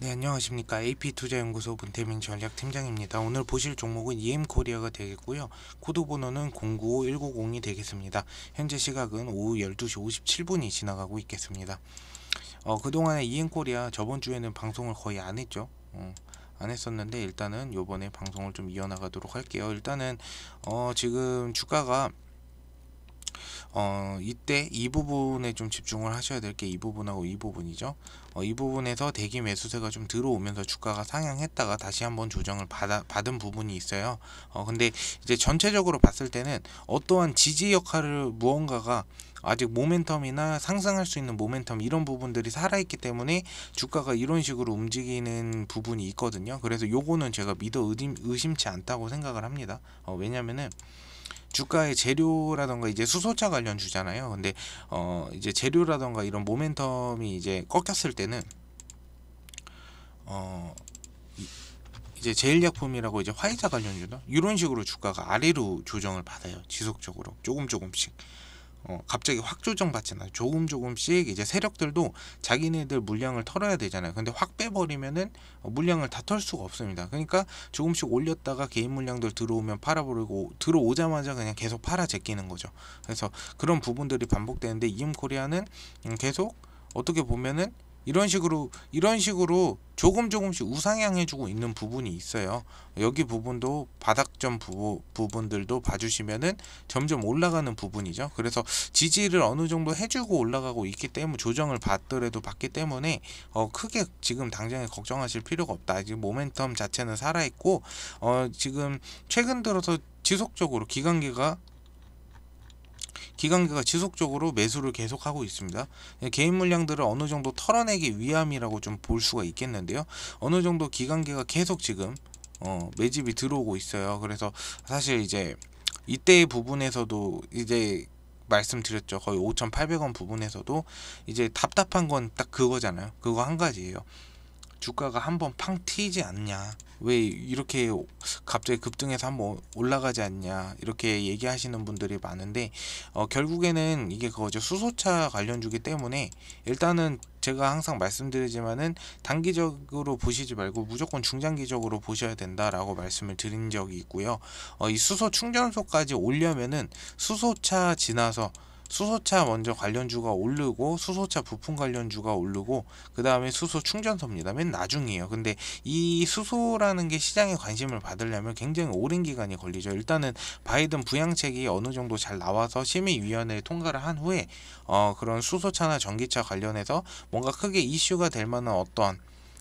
네 안녕하십니까 AP투자연구소 문태민 전략팀장입니다. 오늘 보실 종목은 EM코리아가 되겠고요. 코드번호는 095190이 되겠습니다. 현재 시각은 오후 12시 57분이 지나가고 있겠습니다. 어, 그동안에 EM코리아 저번 주에는 방송을 거의 안 했죠. 어, 안 했었는데 일단은 요번에 방송을 좀 이어나가도록 할게요. 일단은 어, 지금 주가가 어, 이때 이 부분에 좀 집중을 하셔야 될 게 이 부분하고 이 부분이죠. 어, 이 부분에서 대기 매수세가 좀 들어오면서 주가가 상향했다가 다시 한번 조정을 받아, 받은 부분이 있어요. 어, 근데 이제 전체적으로 봤을 때는 어떠한 지지 역할을 무언가가 아직 모멘텀이나 상승할 수 있는 모멘텀 이런 부분들이 살아있기 때문에 주가가 이런 식으로 움직이는 부분이 있거든요. 그래서 요거는 제가 믿어 의심, 의심치 않다고 생각을 합니다. 어, 왜냐면은 주가의 재료라던가 이제 수소차 관련 주잖아요. 근데 어 이제 재료라던가 이런 모멘텀이 이제 꺾였을 때는 어 이제 제일약품이라고 이제 화이자 관련주나 이런 식으로 주가가 아래로 조정을 받아요. 지속적으로 조금 조금씩. 어, 갑자기 확조정받잖아요 조금 조금씩 이제 세력들도 자기네들 물량을 털어야 되잖아요. 근데 확 빼버리면은 물량을 다 털 수가 없습니다. 그러니까 조금씩 올렸다가 개인 물량들 들어오면 팔아버리고 들어오자마자 그냥 계속 팔아 제끼는 거죠. 그래서 그런 부분들이 반복되는데 이음코리아는 음, 계속 어떻게 보면은 이런 식으로 이런 식으로 조금 조금씩 우상향해주고 있는 부분이 있어요. 여기 부분도 바닥점 부, 분들도 봐주시면은 점점 올라가는 부분이죠. 그래서 지지를 어느 정도 해주고 올라가고 있기 때문에 조정을 받더라도 받기 때문에 어, 크게 지금 당장에 걱정하실 필요가 없다. 아직 모멘텀 자체는 살아있고 어, 지금 최근 들어서 지속적으로 기관기가 기관계가 지속적으로 매수를 계속하고 있습니다. 예, 개인 물량들을 어느 정도 털어내기 위함이라고 좀 볼 수가 있겠는데요. 어느 정도 기관계가 계속 지금 어, 매집이 들어오고 있어요. 그래서 사실 이제 이때의 부분에서도 이제 말씀드렸죠. 거의 5,800원 부분에서도 이제 답답한 건 딱 그거잖아요. 그거 한 가지예요. 주가가 한번 팡 튀지 않냐 왜 이렇게 갑자기 급등해서 한번 올라가지 않냐 이렇게 얘기하시는 분들이 많은데 어, 결국에는 이게 그거죠 수소차 관련주기 때문에 일단은 제가 항상 말씀드리지만은 단기적으로 보시지 말고 무조건 중장기적으로 보셔야 된다라고 말씀을 드린 적이 있고요 어, 이 수소 충전소까지 올려면은 수소차 지나서 수소차 먼저 관련주가 오르고 수소차 부품 관련주가 오르고 그 다음에 수소 충전소입니다. 맨 나중이에요. 근데 이 수소라는 게 시장에 관심을 받으려면 굉장히 오랜 기간이 걸리죠. 일단은 바이든 부양책이 어느 정도 잘 나와서 심의위원회에 통과를 한 후에 어, 그런 수소차나 전기차 관련해서 뭔가 크게 이슈가 될 만한 어떤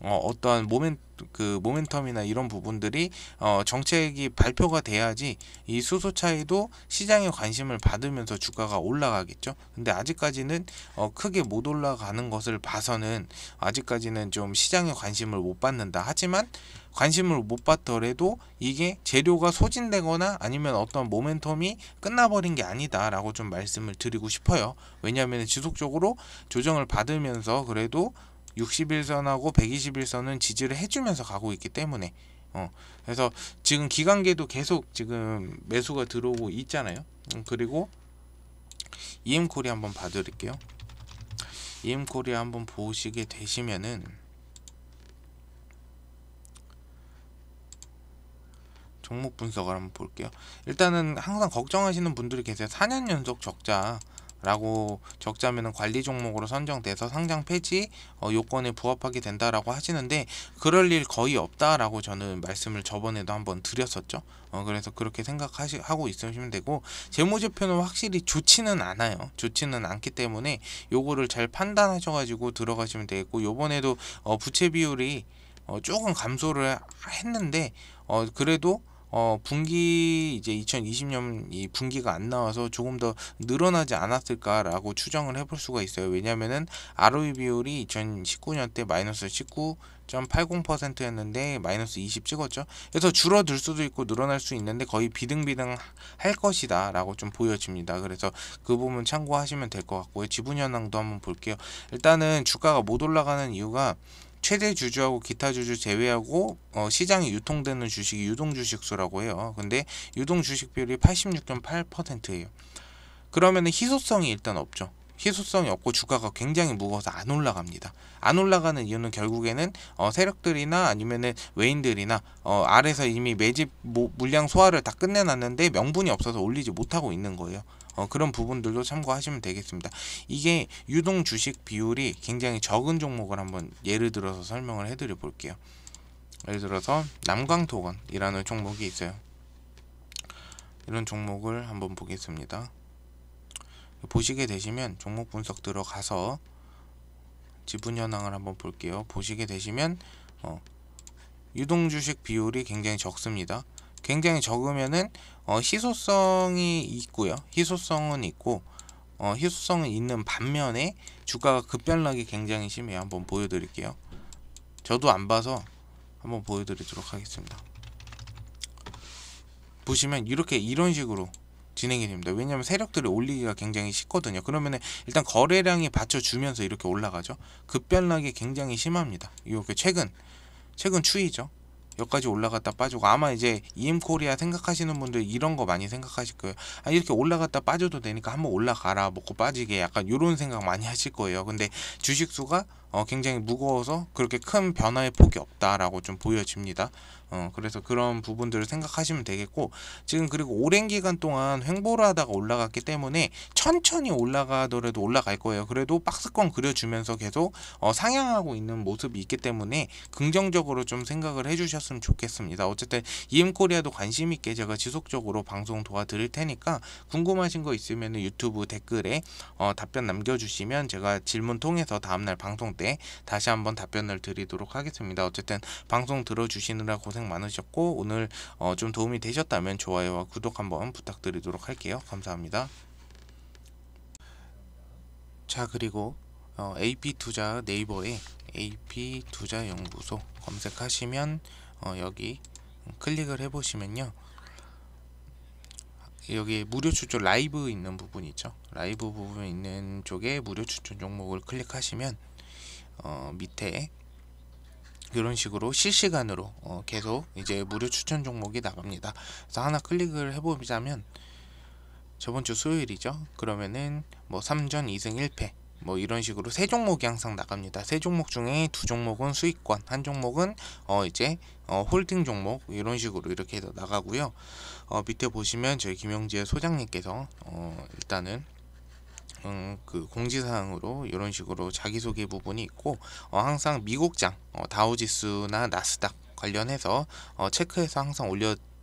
어, 어떠한 모멘 그 모멘텀이나 이런 부분들이 어, 정책이 발표가 돼야지 이 수소 차에도 시장의 관심을 받으면서 주가가 올라가겠죠. 근데 아직까지는 어, 크게 못 올라가는 것을 봐서는 아직까지는 좀 시장의 관심을 못 받는다. 하지만 관심을 못 받더라도 이게 재료가 소진되거나 아니면 어떤 모멘텀이 끝나버린 게 아니다라고 좀 말씀을 드리고 싶어요. 왜냐하면 지속적으로 조정을 받으면서 그래도 60일선하고 120일선은 지지를 해주면서 가고 있기 때문에 어 그래서 지금 기관계도 계속 지금 매수가 들어오고 있잖아요 음, 그리고 EM코리 한번 봐드릴게요 EM코리 한번 보시게 되시면은 종목 분석을 한번 볼게요 일단은 항상 걱정하시는 분들이 계세요 4년 연속 적자 라고 적자면은 관리 종목으로 선정돼서 상장 폐지 어, 요건에 부합하게 된다라고 하시는데 그럴 일 거의 없다라고 저는 말씀을 저번에도 한번 드렸었죠. 어, 그래서 그렇게 생각하고 있으시면 되고 재무제표는 확실히 좋지는 않아요. 좋지는 않기 때문에 요거를 잘 판단하셔가지고 들어가시면 되겠고 요번에도 어, 부채 비율이 어, 조금 감소를 했는데 어, 그래도 어, 분기 이제 2020년 이 분기가 안 나와서 조금 더 늘어나지 않았을까라고 추정을 해볼 수가 있어요. 왜냐면은 ROE 비율이 2019년 때 마이너스 19 0.80%였는데 마이너스 20 찍었죠. 그래서 줄어들 수도 있고 늘어날 수 있는데 거의 비등비등 할 것이다 라고 좀 보여집니다. 그래서 그 부분 참고하시면 될 것 같고요. 지분 현황도 한번 볼게요. 일단은 주가가 못 올라가는 이유가 최대 주주하고 기타 주주 제외하고 어, 시장에 유통되는 주식이 유동 주식수라고 해요. 근데 유동 주식 비율이 86.8%예요. 그러면은 희소성이 일단 없죠. 희소성이 없고 주가가 굉장히 무거워서 안 올라갑니다. 안 올라가는 이유는 결국에는 어, 세력들이나 아니면은 외인들이나 어, 아래서 이미 매집 모, 물량 소화를 다 끝내놨는데 명분이 없어서 올리지 못하고 있는 거예요. 어, 그런 부분들도 참고하시면 되겠습니다. 이게 유동 주식 비율이 굉장히 적은 종목을 한번 예를 들어서 설명을 해드려 볼게요. 예를 들어서 남광토건이라는 종목이 있어요. 이런 종목을 한번 보겠습니다. 보시게 되시면 종목 분석 들어가서 지분 현황을 한번 볼게요. 보시게 되시면 어, 유동 주식 비율이 굉장히 적습니다. 굉장히 적으면은 어, 희소성이 있고요. 희소성은 있고 어, 희소성은 있는 반면에 주가가 급변락이 굉장히 심해요. 한번 보여드릴게요. 저도 안 봐서 한번 보여드리도록 하겠습니다. 보시면 이렇게 이런 식으로 진행이 됩니다. 왜냐하면 세력들이 올리기가 굉장히 쉽거든요. 그러면 일단 거래량이 받쳐주면서 이렇게 올라가죠. 급변락이 굉장히 심합니다. 이렇게 그 최근 최근 추이죠. 여기까지 올라갔다 빠지고 아마 이제 EM코리아 생각하시는 분들 이런 거 많이 생각하실 거예요. 아 이렇게 올라갔다 빠져도 되니까 한번 올라가라 먹고 빠지게 약간 이런 생각 많이 하실 거예요. 근데 주식수가 어, 굉장히 무거워서 그렇게 큰 변화의 폭이 없다라고 좀 보여집니다. 어, 그래서 그런 부분들을 생각하시면 되겠고 지금 그리고 오랜 기간 동안 횡보를 하다가 올라갔기 때문에 천천히 올라가더라도 올라갈 거예요. 그래도 박스권 그려주면서 계속 어, 상향하고 있는 모습이 있기 때문에 긍정적으로 좀 생각을 해주셨으면 좋겠습니다. 어쨌든 이엠코리아도 관심 있게 제가 지속적으로 방송 도와드릴 테니까 궁금하신 거 있으면 유튜브 댓글에 어, 답변 남겨주시면 제가 질문 통해서 다음날 방송 때 네, 다시 한번 답변을 드리도록 하겠습니다. 어쨌든 방송 들어주시느라 고생 많으셨고 오늘 어, 좀 도움이 되셨다면 좋아요와 구독 한번 부탁드리도록 할게요. 감사합니다. 자 그리고 어, AP투자 네이버에 AP투자연구소 검색하시면 어, 여기 클릭을 해보시면요. 여기 무료 추천 라이브 있는 부분 있죠 라이브 부분 있는 쪽에 무료 추천 종목을 클릭하시면 어, 밑에 이런 식으로 실시간으로 어, 계속 이제 무료 추천 종목이 나갑니다. 그래서 하나 클릭을 해보자면 저번 주 수요일이죠. 그러면은 뭐 3전 2승 1패 뭐 이런 식으로 세 종목이 항상 나갑니다. 세 종목 중에 두 종목은 수익권, 한 종목은 어 이제 어 홀딩 종목 이런 식으로 이렇게 해서 나가고요. 어 밑에 보시면 저희 김영재 소장님께서 어 일단은 음, 그 공지사항으로 이런 식으로 자기소개 부분이 있고 어, 항상 미국장 어, 다우지수나 나스닥 관련해서 어, 체크해서 항상 올려